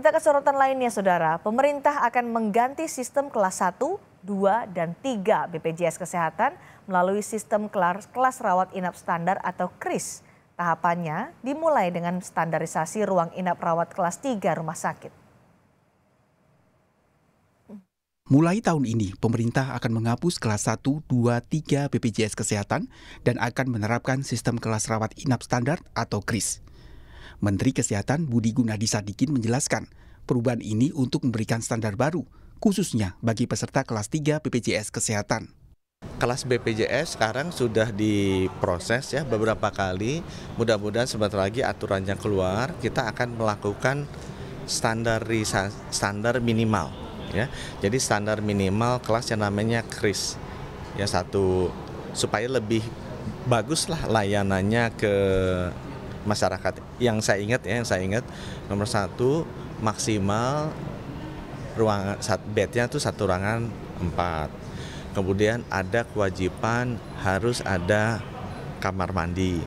Kita ke sorotan lainnya, Saudara. Pemerintah akan mengganti sistem kelas 1, 2, dan 3 BPJS Kesehatan melalui sistem kelas, kelas rawat inap standar atau KRIS. Tahapannya dimulai dengan standarisasi ruang inap rawat kelas 3 rumah sakit. Mulai tahun ini, pemerintah akan menghapus kelas 1, 2, 3 BPJS Kesehatan dan akan menerapkan sistem kelas rawat inap standar atau KRIS. Menteri Kesehatan Budi Gunadi Sadikin menjelaskan, perubahan ini untuk memberikan standar baru, khususnya bagi peserta kelas 3 BPJS Kesehatan. Kelas BPJS sekarang sudah diproses ya beberapa kali. Mudah-mudahan sebentar lagi aturannya keluar, kita akan melakukan standar minimal ya. Jadi standar minimal kelas yang namanya KRIS. Ya satu supaya lebih baguslah layanannya ke masyarakat. Yang saya ingat ya, yang saya ingat nomor satu maksimal ruang saat bednya itu satu ruangan empat. Kemudian ada kewajiban harus ada kamar mandi.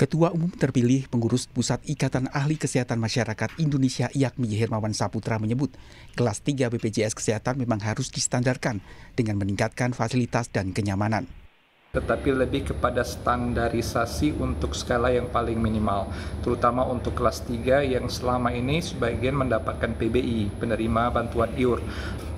Ketua Umum terpilih pengurus Pusat Ikatan Ahli Kesehatan Masyarakat Indonesia Yakmi Hermawan Saputra menyebut, kelas 3 BPJS Kesehatan memang harus distandarkan dengan meningkatkan fasilitas dan kenyamanan tetapi lebih kepada standarisasi untuk skala yang paling minimal, terutama untuk kelas 3 yang selama ini sebagian mendapatkan PBI, penerima bantuan IUR.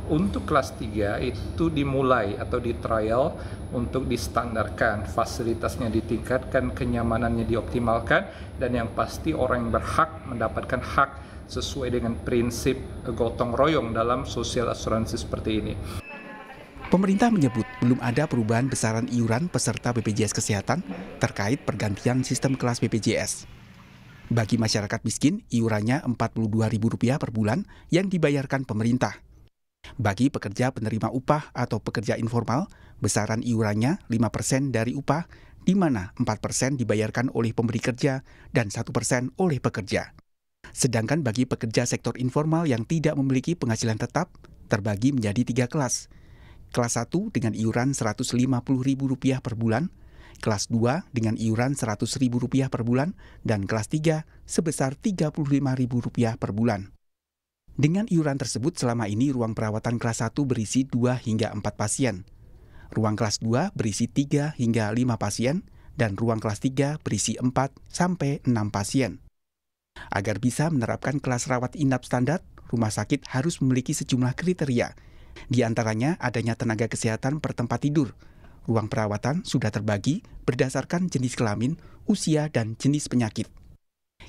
Untuk kelas 3 itu dimulai atau di trial untuk distandarkan, fasilitasnya ditingkatkan, kenyamanannya dioptimalkan, dan yang pasti orang yang berhak mendapatkan hak sesuai dengan prinsip gotong royong dalam sosial asuransi seperti ini. Pemerintah menyebut belum ada perubahan besaran iuran peserta BPJS Kesehatan terkait pergantian sistem kelas BPJS. Bagi masyarakat miskin, iurannya Rp42.000 per bulan yang dibayarkan pemerintah. Bagi pekerja penerima upah atau pekerja informal, besaran iurannya 5% dari upah, di mana 4% dibayarkan oleh pemberi kerja dan 1% oleh pekerja. Sedangkan bagi pekerja sektor informal yang tidak memiliki penghasilan tetap, terbagi menjadi tiga kelas – Kelas 1 dengan iuran Rp150.000 per bulan, kelas 2 dengan iuran Rp100.000 per bulan, dan kelas 3 sebesar Rp35.000 per bulan. Dengan iuran tersebut selama ini ruang perawatan kelas 1 berisi 2 hingga 4 pasien. Ruang kelas 2 berisi 3 hingga 5 pasien dan ruang kelas 3 berisi 4 sampai 6 pasien. Agar bisa menerapkan kelas rawat inap standar, rumah sakit harus memiliki sejumlah kriteria di antaranya adanya tenaga kesehatan per tempat tidur. Ruang perawatan sudah terbagi berdasarkan jenis kelamin, usia, dan jenis penyakit.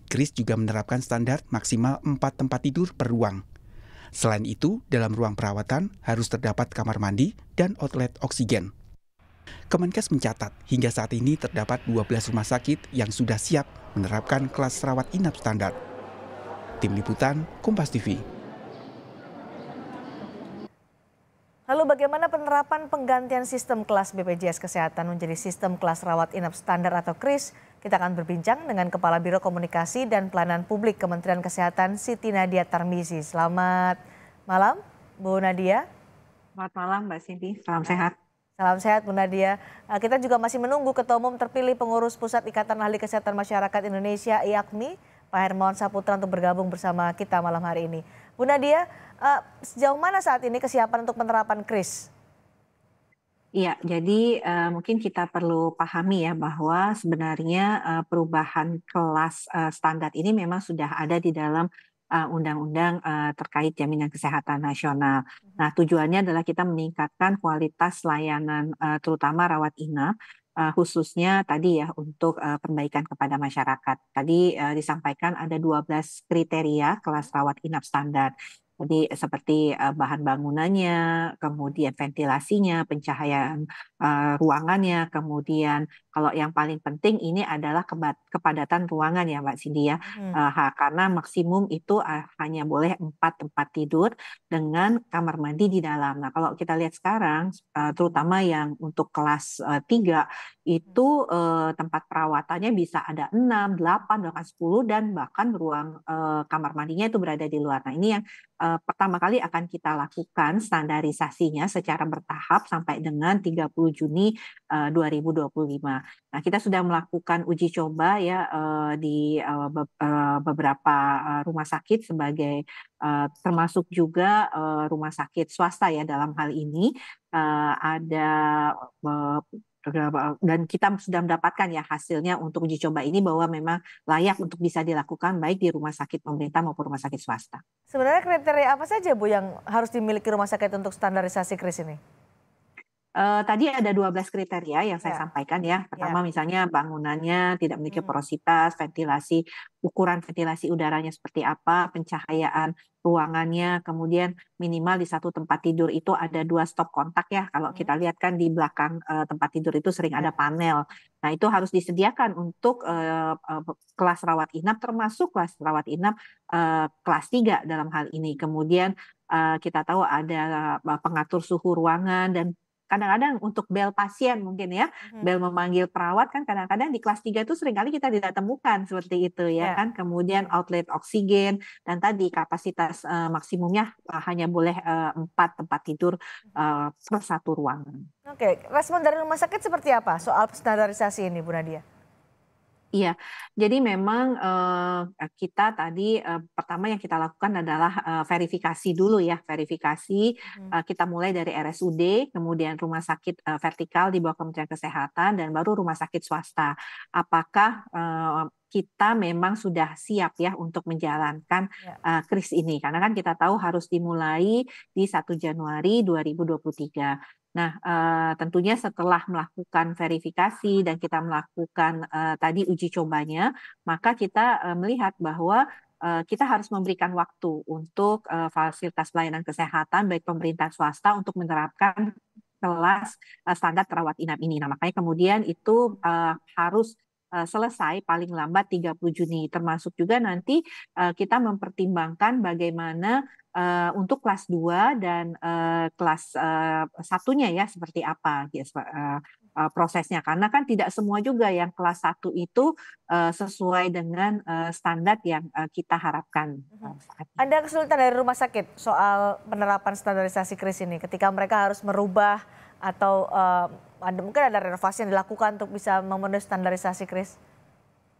Kris juga menerapkan standar maksimal 4 tempat tidur per ruang. Selain itu, dalam ruang perawatan harus terdapat kamar mandi dan outlet oksigen. Kemenkes mencatat hingga saat ini terdapat 12 rumah sakit yang sudah siap menerapkan kelas rawat inap standar. Tim Liputan, Kompas TV. Lalu bagaimana penerapan penggantian sistem kelas BPJS Kesehatan menjadi sistem kelas rawat inap standar atau KRIS? Kita akan berbincang dengan Kepala Biro Komunikasi dan Pelayanan Publik Kementerian Kesehatan Siti Nadia Tarmizi. Selamat malam, Bu Nadia. Selamat malam Mbak Siti. salam sehat. Salam sehat Bu Nadia. Eh, kita juga masih menunggu Ketua Umum terpilih Pengurus Pusat Ikatan Ahli Kesehatan Masyarakat Indonesia IAKMI, Pak Hermawan Saputra untuk bergabung bersama kita malam hari ini. Bu Nadia, uh, sejauh mana saat ini kesiapan untuk penerapan KRIS? Iya, jadi uh, mungkin kita perlu pahami ya bahwa sebenarnya uh, perubahan kelas uh, standar ini memang sudah ada di dalam undang-undang uh, terkait jaminan kesehatan nasional. Mhm. Nah, tujuannya adalah kita meningkatkan kualitas layanan uh, terutama rawat inap uh, khususnya tadi ya untuk uh, perbaikan kepada masyarakat. Tadi uh, disampaikan ada 12 kriteria kelas rawat inap standar. Jadi seperti uh, bahan bangunannya, kemudian ventilasinya, pencahayaan uh, ruangannya, kemudian kalau yang paling penting ini adalah kepadatan ruangan ya Mbak Cindy ya. Hmm. Uh, karena maksimum itu eh, hanya boleh empat tempat tidur dengan kamar mandi di dalam. Nah, kalau kita lihat sekarang uh, terutama yang untuk kelas uh, 3 itu uh, tempat perawatannya bisa ada 6, 8, bahkan 10 dan bahkan ruang uh, kamar mandinya itu berada di luar. Nah, ini yang uh, pertama kali akan kita lakukan standarisasinya secara bertahap sampai dengan 30 Juni uh, 2025. Nah, kita sudah melakukan uji coba ya eh, di eh, eh, beberapa rumah sakit sebagai termasuk juga rumah sakit swasta ya dalam hal ini ada dan kita sudah mendapatkan ya hasilnya untuk uji coba ini bahwa memang layak untuk bisa dilakukan baik di rumah sakit pemerintah maupun rumah sakit swasta. Sebenarnya kriteria apa saja Bu yang harus dimiliki rumah sakit untuk standarisasi kris ini? Uh, tadi ada 12 kriteria yang saya yeah. sampaikan ya. ya. Pertama yeah. misalnya bangunannya tidak memiliki porositas, ventilasi, ukuran ventilasi udaranya seperti apa, pencahayaan ruangannya, kemudian minimal di satu tempat tidur itu ada dua stop kontak ya. Kalau kita lihat kan di belakang uh, tempat tidur itu sering ada ya. panel. Nah itu harus disediakan untuk uh, uh, kelas rawat inap termasuk kelas rawat inap uh, kelas 3 dalam hal ini. Kemudian kita tahu ada pengatur suhu ruangan dan kadang-kadang untuk bel pasien mungkin ya, hmm. bel memanggil perawat kan kadang-kadang di kelas 3 itu seringkali kita tidak temukan seperti itu ya yeah. kan. Kemudian outlet oksigen dan tadi kapasitas uh, maksimumnya uh, hanya boleh eh, empat uh, tempat tidur uh, per satu ruangan. Oke, okay. respon dari rumah sakit seperti apa soal standarisasi ini Bu Nadia? Iya, jadi memang uh, kita tadi uh, pertama yang kita lakukan adalah uh, verifikasi dulu ya, verifikasi hmm. uh, kita mulai dari RSUD, kemudian rumah sakit uh, vertikal di bawah Kementerian Kesehatan dan baru rumah sakit swasta. Apakah uh, kita memang sudah siap ya untuk menjalankan ya. uh, kris ini karena kan kita tahu harus dimulai di 1 Januari 2023. Nah, eh, tentunya setelah melakukan verifikasi dan kita melakukan eh, tadi uji cobanya, maka kita eh, melihat bahwa kita harus memberikan waktu untuk fasilitas pelayanan kesehatan baik pemerintah swasta untuk menerapkan kelas standar terawat inap ini. Nah, makanya kemudian itu harus Eh, selesai paling lambat 30 Juni termasuk juga nanti eh, kita mempertimbangkan bagaimana eh, untuk kelas 2 dan kelas satunya ya seperti apa gitu, prosesnya karena kan tidak semua juga yang kelas 1 itu sesuai dengan standar yang kita harapkan. Mm-hmm. Ada kesulitan dari rumah sakit soal penerapan standarisasi kris ini ketika mereka harus merubah atau ada mungkin ada renovasi yang dilakukan untuk bisa memenuhi standarisasi Kris.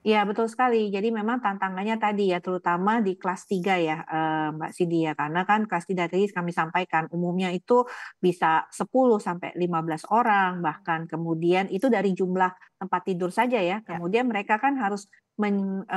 Iya betul sekali. Jadi memang tantangannya tadi ya terutama di kelas 3 ya eh, Mbak Sidi ya karena kan kelas tiga tadi kami sampaikan umumnya itu bisa 10 sampai 15 orang bahkan kemudian itu dari jumlah tempat tidur saja ya. ya. Kemudian ya. mereka kan harus men,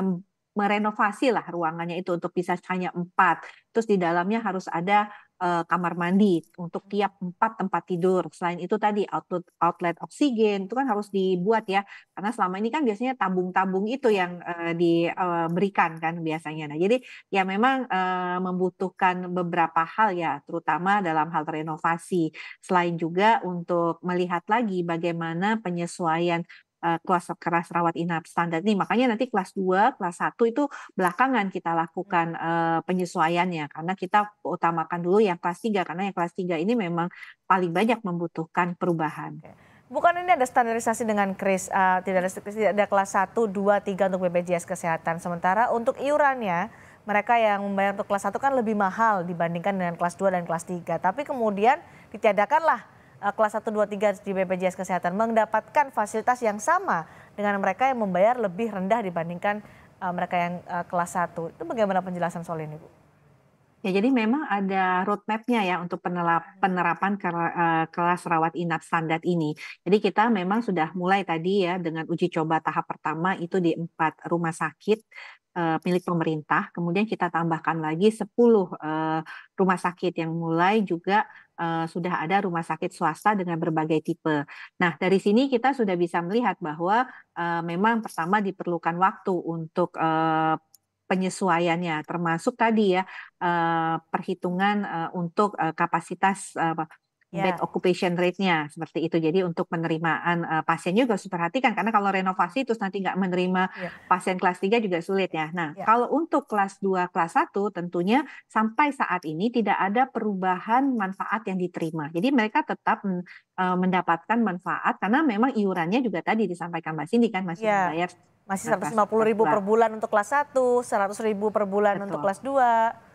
merenovasi lah ruangannya itu untuk bisa hanya empat. Terus di dalamnya harus ada uh, kamar mandi untuk tiap empat tempat tidur. Selain itu tadi outlet outlet oksigen itu kan harus dibuat ya karena selama ini kan biasanya tabung-tabung itu yang uh, diberikan uh, kan biasanya. Nah, jadi ya memang uh, membutuhkan beberapa hal ya terutama dalam hal renovasi. Selain juga untuk melihat lagi bagaimana penyesuaian Eh, kelas kelas rawat inap standar ini makanya nanti kelas 2, kelas 1 itu belakangan kita lakukan uh, penyesuaiannya karena kita utamakan dulu yang kelas 3 karena yang kelas 3 ini memang paling banyak membutuhkan perubahan. Bukan ini ada standarisasi dengan kris uh, tidak ada tidak ada kelas 1, 2, 3 untuk BPJS kesehatan sementara untuk iurannya mereka yang membayar untuk kelas 1 kan lebih mahal dibandingkan dengan kelas 2 dan kelas 3 tapi kemudian ditiadakanlah Eh, kelas 1, 2, 3 di BPJS Kesehatan mendapatkan fasilitas yang sama dengan mereka yang membayar lebih rendah dibandingkan uh, mereka yang uh, kelas 1. Itu bagaimana penjelasan soal ini, Bu? Ya, jadi memang ada roadmapnya ya untuk penerapan kelas rawat inap standar ini. Jadi kita memang sudah mulai tadi ya dengan uji coba tahap pertama itu di empat rumah sakit uh, milik pemerintah, kemudian kita tambahkan lagi 10 uh, eh, rumah sakit yang mulai juga uh, sudah ada rumah sakit swasta dengan berbagai tipe. Nah, dari sini kita sudah bisa melihat bahwa uh, memang pertama diperlukan waktu untuk uh, penyesuaiannya termasuk tadi ya perhitungan untuk kapasitas yeah. bed occupation rate-nya seperti itu. Jadi untuk penerimaan uh, pasien juga harus perhatikan karena kalau renovasi terus nanti nggak menerima yeah. pasien kelas 3 juga sulit ya. Nah, yeah. kalau untuk kelas 2, kelas 1 tentunya sampai saat ini tidak ada perubahan manfaat yang diterima. Jadi mereka tetap uh, mendapatkan manfaat karena memang iurannya juga tadi disampaikan Mbak Cindy kan masih yeah. membayar masih puluh ribu per bulan untuk kelas 1, seratus ribu per bulan Betul. untuk kelas 2.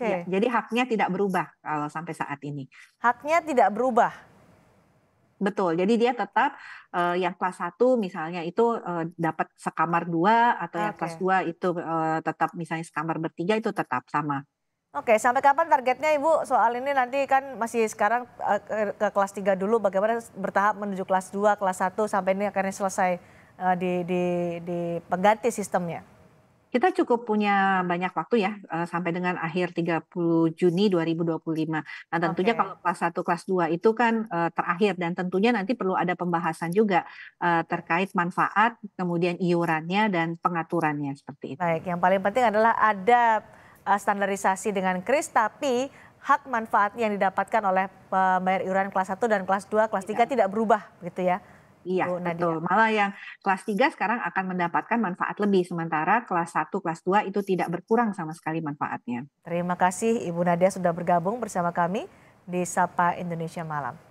Oke. Okay. Ya, jadi haknya tidak berubah kalau sampai saat ini. Haknya tidak berubah. Betul. Jadi dia tetap uh, yang kelas 1 misalnya itu uh, dapat sekamar dua atau okay. yang kelas 2 itu uh, tetap misalnya sekamar bertiga itu tetap sama. Oke, sampai kapan targetnya Ibu? Soal ini nanti kan masih sekarang ke kelas 3 dulu bagaimana bertahap menuju kelas 2, kelas 1 sampai ini akhirnya selesai di di di pengganti sistemnya. Kita cukup punya banyak waktu ya eh, sampai dengan akhir 30 Juni 2025. Nah, tentunya okay. kalau kelas 1 kelas 2 itu kan eh, terakhir dan tentunya nanti perlu ada pembahasan juga eh, terkait manfaat, kemudian iurannya dan pengaturannya seperti itu. Baik, yang paling penting adalah ada standarisasi dengan Kris tapi hak manfaat yang didapatkan oleh pembayar iuran kelas 1 dan kelas 2, kelas 3 tidak, iya. tidak berubah gitu ya. Iya, Bu betul. Malah yang kelas 3 sekarang akan mendapatkan manfaat lebih, sementara kelas 1, kelas 2 itu tidak berkurang sama sekali manfaatnya. Terima kasih Ibu Nadia sudah bergabung bersama kami di Sapa Indonesia Malam.